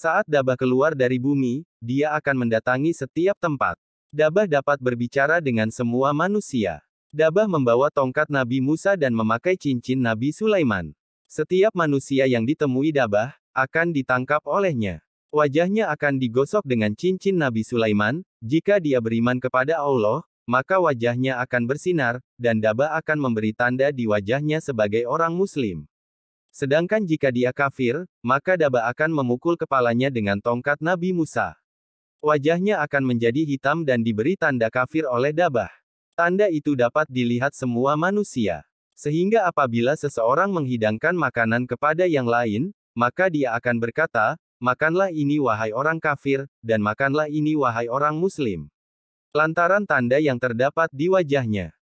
Saat Dabah keluar dari bumi, dia akan mendatangi setiap tempat. Dabah dapat berbicara dengan semua manusia. Dabah membawa tongkat Nabi Musa dan memakai cincin Nabi Sulaiman. Setiap manusia yang ditemui Dabah, akan ditangkap olehnya. Wajahnya akan digosok dengan cincin Nabi Sulaiman, jika dia beriman kepada Allah, maka wajahnya akan bersinar, dan Dabah akan memberi tanda di wajahnya sebagai orang Muslim. Sedangkan jika dia kafir, maka Daba akan memukul kepalanya dengan tongkat Nabi Musa. Wajahnya akan menjadi hitam dan diberi tanda kafir oleh Dabah. Tanda itu dapat dilihat semua manusia. Sehingga apabila seseorang menghidangkan makanan kepada yang lain, maka dia akan berkata, makanlah ini wahai orang kafir, dan makanlah ini wahai orang muslim. Lantaran tanda yang terdapat di wajahnya.